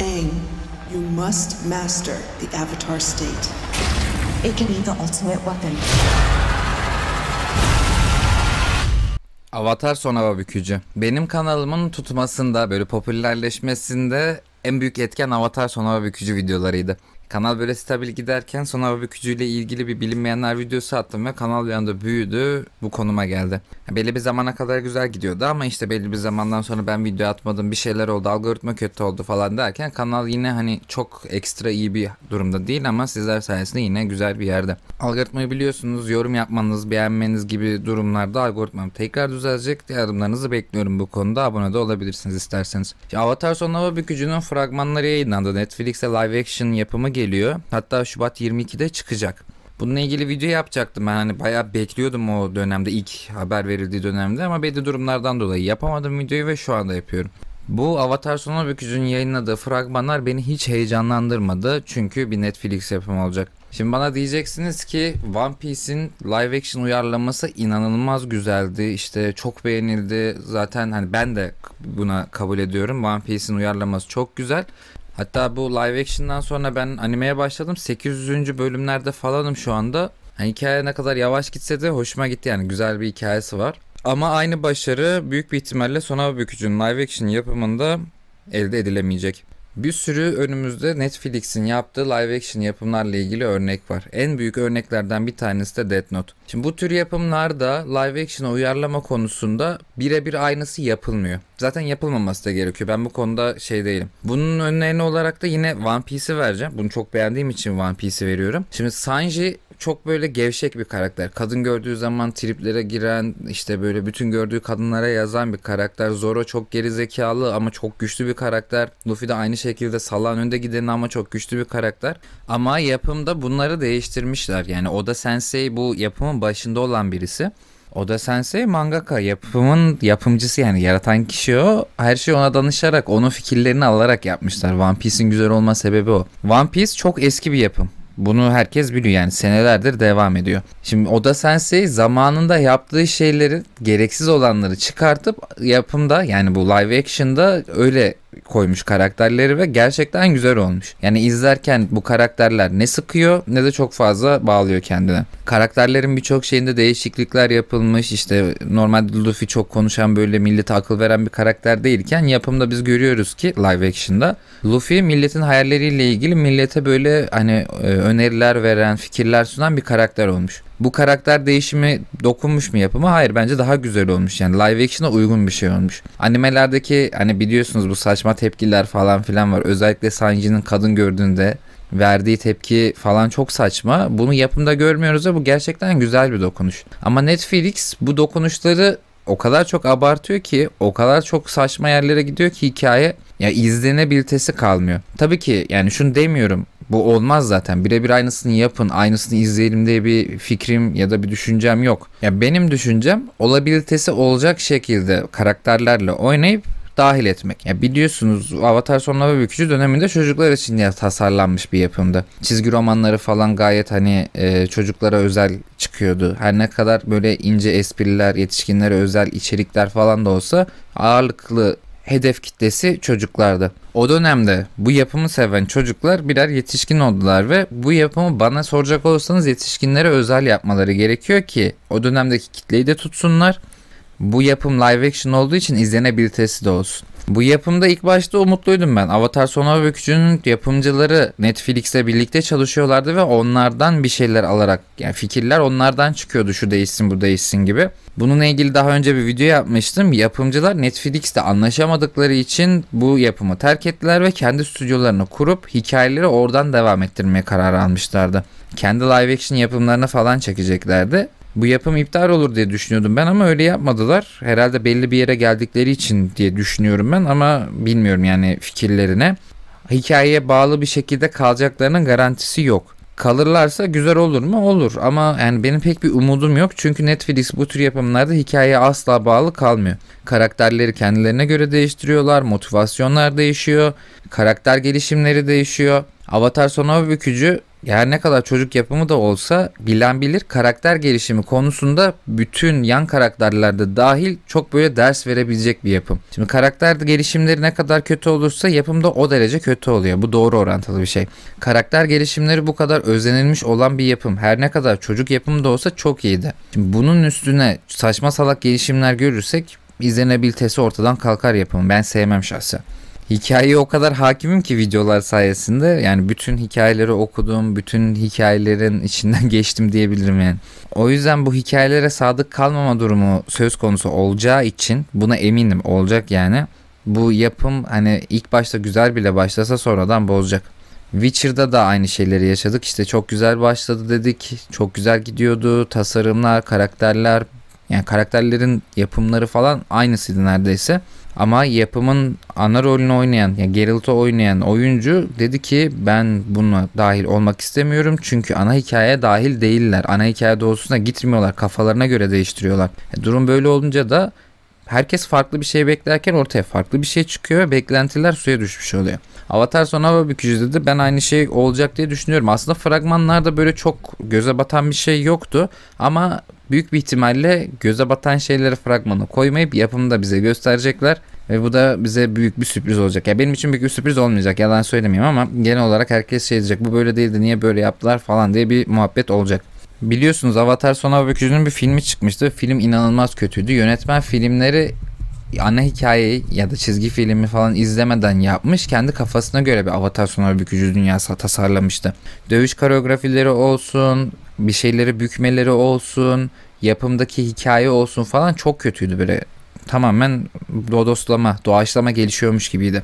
Aang, you must master the Avatar state. It can be the ultimate weapon. Avatar son hava bükücü. Benim kanalımın tutmasında böyle popülerleşmesinde en büyük etken Avatar son hava bükücü videolarıydı. Kanal böyle stabil giderken son hava bükücüyle ilgili bir bilinmeyenler videosu attım ve kanal bir anda büyüdü bu konuma geldi. Belli bir zamana kadar güzel gidiyordu ama işte belli bir zamandan sonra ben video atmadım bir şeyler oldu algoritma kötü oldu falan derken kanal yine hani çok ekstra iyi bir durumda değil ama sizler sayesinde yine güzel bir yerde. Algoritmayı biliyorsunuz yorum yapmanız beğenmeniz gibi durumlarda algoritmam tekrar düzelecek yardımlarınızı bekliyorum bu konuda abone de olabilirsiniz isterseniz. Avatar son hava bükücünün fragmanları yayınlandı Netflix'te live action yapımı geliyor. Hatta Şubat 22'de çıkacak. Bununla ilgili video yapacaktım ben hani bayağı bekliyordum o dönemde ilk haber verildiği dönemde ama belli durumlardan dolayı yapamadım videoyu ve şu anda yapıyorum. Bu Avatar Sonu Öküz'ün yayınladığı fragmanlar beni hiç heyecanlandırmadı çünkü bir Netflix yapımı olacak. Şimdi bana diyeceksiniz ki One Piece'in live action uyarlaması inanılmaz güzeldi. İşte çok beğenildi. Zaten hani ben de buna kabul ediyorum. One Piece'in uyarlaması çok güzel. Hatta bu live action'dan sonra ben animeye başladım. 800. bölümlerde falanım şu anda. Yani hikaye ne kadar yavaş gitse de hoşuma gitti yani güzel bir hikayesi var. Ama aynı başarı büyük bir ihtimalle Sona Bükücü'nün live action yapımında elde edilemeyecek. Bir sürü önümüzde Netflix'in yaptığı live action yapımlarla ilgili örnek var. En büyük örneklerden bir tanesi de Death Note. Şimdi bu tür yapımlar da live action'a uyarlama konusunda birebir aynısı yapılmıyor. Zaten yapılmaması da gerekiyor. Ben bu konuda şey değilim. Bunun önlerine olarak da yine One Piece'i vereceğim. Bunu çok beğendiğim için One Piece'i veriyorum. Şimdi Sanji çok böyle gevşek bir karakter. Kadın gördüğü zaman triplere giren işte böyle bütün gördüğü kadınlara yazan bir karakter. Zoro çok geri zekalı ama çok güçlü bir karakter. Luffy de aynı şekilde salan önde giden ama çok güçlü bir karakter. Ama yapımda bunları değiştirmişler. Yani Oda Sensei bu yapımın başında olan birisi. Oda Sensei mangaka yapımın yapımcısı yani yaratan kişi o. Her şeyi ona danışarak onun fikirlerini alarak yapmışlar. One Piece'in güzel olma sebebi o. One Piece çok eski bir yapım. Bunu herkes biliyor yani senelerdir devam ediyor. Şimdi Oda Sensei zamanında yaptığı şeyleri gereksiz olanları çıkartıp yapımda yani bu live action'da öyle koymuş karakterleri ve gerçekten güzel olmuş. Yani izlerken bu karakterler ne sıkıyor ne de çok fazla bağlıyor kendine. Karakterlerin birçok şeyinde değişiklikler yapılmış. İşte normalde Luffy çok konuşan böyle millete akıl veren bir karakter değilken yapımda biz görüyoruz ki live action'da Luffy milletin hayalleriyle ilgili millete böyle hani e, öneriler veren, fikirler sunan bir karakter olmuş bu karakter değişimi dokunmuş mu yapımı? Hayır bence daha güzel olmuş. Yani live action'a uygun bir şey olmuş. Animelerdeki hani biliyorsunuz bu saçma tepkiler falan filan var. Özellikle Sanji'nin kadın gördüğünde verdiği tepki falan çok saçma. Bunu yapımda görmüyoruz da bu gerçekten güzel bir dokunuş. Ama Netflix bu dokunuşları o kadar çok abartıyor ki o kadar çok saçma yerlere gidiyor ki hikaye ya izlenebilitesi kalmıyor. Tabii ki yani şunu demiyorum bu olmaz zaten. Birebir aynısını yapın, aynısını izleyelim diye bir fikrim ya da bir düşüncem yok. Ya benim düşüncem olabilitesi olacak şekilde karakterlerle oynayıp dahil etmek. Ya biliyorsunuz Avatar büyük bükücü döneminde çocuklar için ya tasarlanmış bir yapımdı. Çizgi romanları falan gayet hani e, çocuklara özel çıkıyordu. Her ne kadar böyle ince espriler, yetişkinlere özel içerikler falan da olsa ağırlıklı hedef kitlesi çocuklardı. O dönemde bu yapımı seven çocuklar birer yetişkin oldular ve bu yapımı bana soracak olursanız yetişkinlere özel yapmaları gerekiyor ki o dönemdeki kitleyi de tutsunlar. Bu yapım live action olduğu için izlenebilitesi de olsun. Bu yapımda ilk başta umutluydum ben. Avatar Son Hava Öykücü'nün yapımcıları Netflix'le birlikte çalışıyorlardı ve onlardan bir şeyler alarak yani fikirler onlardan çıkıyordu şu değişsin bu değişsin gibi. Bununla ilgili daha önce bir video yapmıştım. Yapımcılar Netflix'te anlaşamadıkları için bu yapımı terk ettiler ve kendi stüdyolarını kurup hikayeleri oradan devam ettirmeye karar almışlardı. Kendi live action yapımlarına falan çekeceklerdi bu yapım iptal olur diye düşünüyordum ben ama öyle yapmadılar. Herhalde belli bir yere geldikleri için diye düşünüyorum ben ama bilmiyorum yani fikirlerine. Hikayeye bağlı bir şekilde kalacaklarının garantisi yok. Kalırlarsa güzel olur mu? Olur ama yani benim pek bir umudum yok. Çünkü Netflix bu tür yapımlarda hikayeye asla bağlı kalmıyor. Karakterleri kendilerine göre değiştiriyorlar, motivasyonlar değişiyor, karakter gelişimleri değişiyor. Avatar Sona Bükücü her ne kadar çocuk yapımı da olsa bilen bilir karakter gelişimi konusunda bütün yan karakterlerde dahil çok böyle ders verebilecek bir yapım. Şimdi karakter gelişimleri ne kadar kötü olursa yapımda o derece kötü oluyor. Bu doğru orantılı bir şey. Karakter gelişimleri bu kadar özenilmiş olan bir yapım. Her ne kadar çocuk yapımı da olsa çok iyiydi. Şimdi bunun üstüne saçma salak gelişimler görürsek izlenebilitesi ortadan kalkar yapımı. Ben sevmem şahsen hikayeye o kadar hakimim ki videolar sayesinde. Yani bütün hikayeleri okudum, bütün hikayelerin içinden geçtim diyebilirim yani. O yüzden bu hikayelere sadık kalmama durumu söz konusu olacağı için buna eminim olacak yani. Bu yapım hani ilk başta güzel bile başlasa sonradan bozacak. Witcher'da da aynı şeyleri yaşadık. İşte çok güzel başladı dedik. Çok güzel gidiyordu. Tasarımlar, karakterler yani karakterlerin yapımları falan aynısıydı neredeyse. Ama yapımın ana rolünü oynayan, yani Geralt'ı oynayan oyuncu dedi ki ben buna dahil olmak istemiyorum. Çünkü ana hikayeye dahil değiller. Ana hikaye doğrusuna gitmiyorlar. Kafalarına göre değiştiriyorlar. E, durum böyle olunca da herkes farklı bir şey beklerken ortaya farklı bir şey çıkıyor ve beklentiler suya düşmüş oluyor. Avatar son hava bükücü dedi ben aynı şey olacak diye düşünüyorum. Aslında fragmanlarda böyle çok göze batan bir şey yoktu ama büyük bir ihtimalle göze batan şeyleri fragmana koymayıp yapımda bize gösterecekler. Ve bu da bize büyük bir sürpriz olacak. Ya benim için büyük bir sürpriz olmayacak yalan söylemeyeyim ama genel olarak herkes şey diyecek bu böyle değildi niye böyle yaptılar falan diye bir muhabbet olacak. Biliyorsunuz Avatar Son Hava Öküzü'nün bir filmi çıkmıştı. Film inanılmaz kötüydü. Yönetmen filmleri ana hikayeyi ya da çizgi filmi falan izlemeden yapmış. Kendi kafasına göre bir Avatar Son Hava Öküzü dünyası tasarlamıştı. Dövüş koreografileri olsun, bir şeyleri bükmeleri olsun, yapımdaki hikaye olsun falan çok kötüydü böyle tamamen dodoslama, doğaçlama gelişiyormuş gibiydi.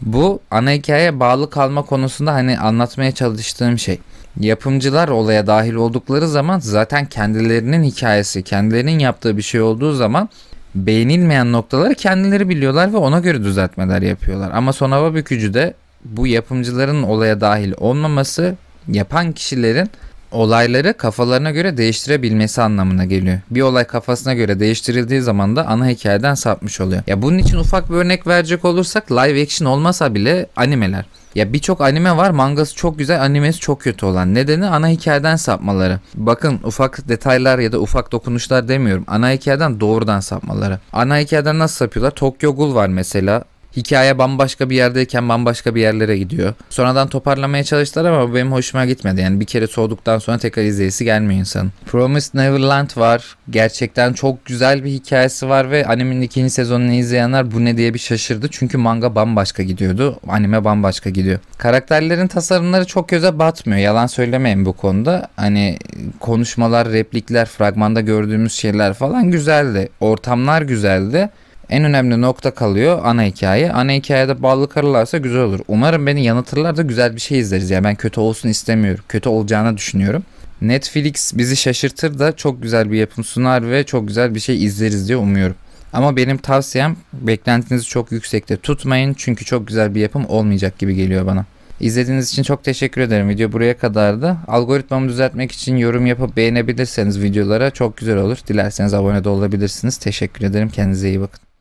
Bu ana hikayeye bağlı kalma konusunda hani anlatmaya çalıştığım şey. Yapımcılar olaya dahil oldukları zaman zaten kendilerinin hikayesi, kendilerinin yaptığı bir şey olduğu zaman beğenilmeyen noktaları kendileri biliyorlar ve ona göre düzeltmeler yapıyorlar. Ama son hava bükücü de bu yapımcıların olaya dahil olmaması yapan kişilerin olayları kafalarına göre değiştirebilmesi anlamına geliyor. Bir olay kafasına göre değiştirildiği zaman da ana hikayeden sapmış oluyor. Ya bunun için ufak bir örnek verecek olursak live action olmasa bile animeler. Ya birçok anime var mangası çok güzel animesi çok kötü olan. Nedeni ana hikayeden sapmaları. Bakın ufak detaylar ya da ufak dokunuşlar demiyorum. Ana hikayeden doğrudan sapmaları. Ana hikayeden nasıl sapıyorlar? Tokyo Ghoul var mesela hikaye bambaşka bir yerdeyken bambaşka bir yerlere gidiyor. Sonradan toparlamaya çalıştılar ama benim hoşuma gitmedi. Yani bir kere soğuduktan sonra tekrar izleyisi gelmiyor insanın. Promised Neverland var. Gerçekten çok güzel bir hikayesi var ve animenin ikinci sezonunu izleyenler bu ne diye bir şaşırdı. Çünkü manga bambaşka gidiyordu. Anime bambaşka gidiyor. Karakterlerin tasarımları çok göze batmıyor. Yalan söylemeyin bu konuda. Hani konuşmalar, replikler, fragmanda gördüğümüz şeyler falan güzeldi. Ortamlar güzeldi en önemli nokta kalıyor ana hikaye. Ana hikayede bağlı kalırlarsa güzel olur. Umarım beni yanıtırlar da güzel bir şey izleriz. Ya yani ben kötü olsun istemiyorum. Kötü olacağını düşünüyorum. Netflix bizi şaşırtır da çok güzel bir yapım sunar ve çok güzel bir şey izleriz diye umuyorum. Ama benim tavsiyem beklentinizi çok yüksekte tutmayın çünkü çok güzel bir yapım olmayacak gibi geliyor bana. İzlediğiniz için çok teşekkür ederim. Video buraya kadar da. Algoritmamı düzeltmek için yorum yapıp beğenebilirseniz videolara çok güzel olur. Dilerseniz abone de olabilirsiniz. Teşekkür ederim. Kendinize iyi bakın.